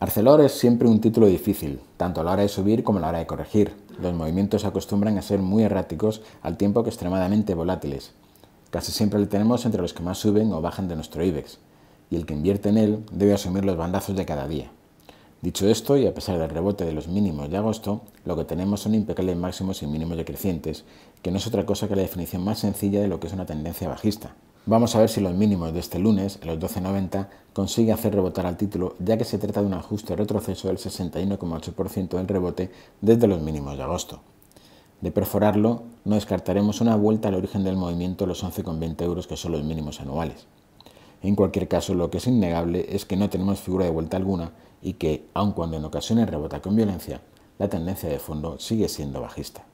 Arcelor es siempre un título difícil, tanto a la hora de subir como a la hora de corregir. Los movimientos acostumbran a ser muy erráticos al tiempo que extremadamente volátiles. Casi siempre le tenemos entre los que más suben o bajan de nuestro IBEX, y el que invierte en él debe asumir los bandazos de cada día. Dicho esto, y a pesar del rebote de los mínimos de agosto, lo que tenemos son impecables máximos y mínimos decrecientes, que no es otra cosa que la definición más sencilla de lo que es una tendencia bajista. Vamos a ver si los mínimos de este lunes, en los 12.90, consigue hacer rebotar al título, ya que se trata de un ajuste retroceso del 61,8% del rebote desde los mínimos de agosto. De perforarlo, no descartaremos una vuelta al origen del movimiento los 11,20 euros que son los mínimos anuales. En cualquier caso, lo que es innegable es que no tenemos figura de vuelta alguna y que, aun cuando en ocasiones rebota con violencia, la tendencia de fondo sigue siendo bajista.